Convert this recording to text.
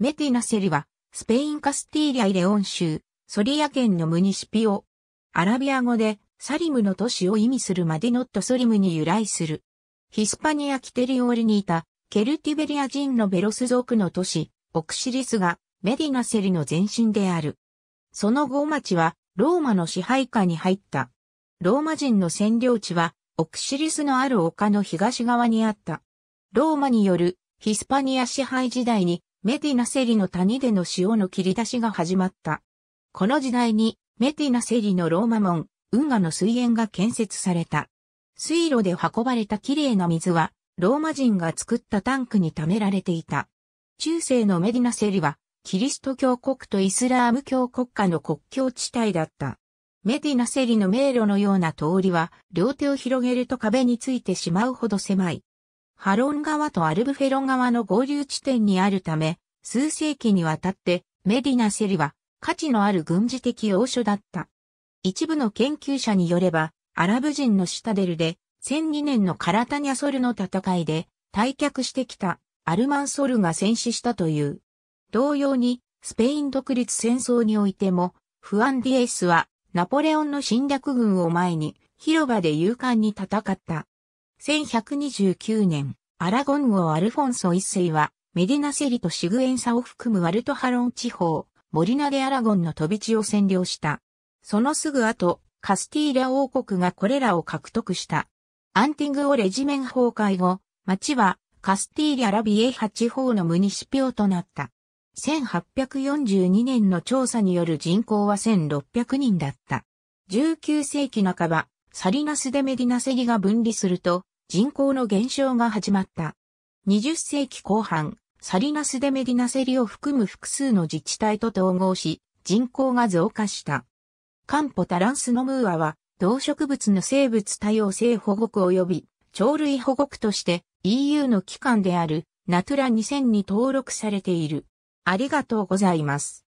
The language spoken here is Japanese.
メティナセリは、スペインカスティーリア・イレオン州、ソリア県のムニシピオ。アラビア語で、サリムの都市を意味するマディノット・ソリムに由来する。ヒスパニア・キテリオールにいた、ケルティベリア人のベロス族の都市、オクシリスが、メディナセリの前身である。その後町は、ローマの支配下に入った。ローマ人の占領地は、オクシリスのある丘の東側にあった。ローマによるヒスパニア支配時代にメティナセリの谷での塩の切り出しが始まった。この時代にメティナセリのローマ門、運河の水源が建設された。水路で運ばれた綺麗な水は、ローマ人が作ったタンクに貯められていた。中世のメディナセリは、キリスト教国とイスラーム教国家の国境地帯だった。メディナセリの迷路のような通りは、両手を広げると壁についてしまうほど狭い。ハロン川とアルブフェロ川の合流地点にあるため、数世紀にわたってメディナセリは価値のある軍事的要所だった。一部の研究者によれば、アラブ人のシタデルで、1002年のカラタニャソルの戦いで、退却してきたアルマンソルが戦死したという。同様に、スペイン独立戦争においても、フアンディエスは、ナポレオンの侵略軍を前に、広場で勇敢に戦った。1129年、アラゴン王アルフォンソ一世は、メディナセリとシグエンサを含むワルトハロン地方、モリナデアラゴンの飛び地を占領した。そのすぐ後、カスティーリャ王国がこれらを獲得した。アンティングオレジメン崩壊後、町はカスティーリャ・ラビエハ地方のムニシピオとなった。1842年の調査による人口は1600人だった。19世紀半ば、サリナスでメディナセリが分離すると、人口の減少が始まった。20世紀後半、サリナスでメディナセリを含む複数の自治体と統合し、人口が増加した。カンポタランスノムーアは、動植物の生物多様性保護区及び、鳥類保護区として EU の機関であるナトゥラ2000に登録されている。ありがとうございます。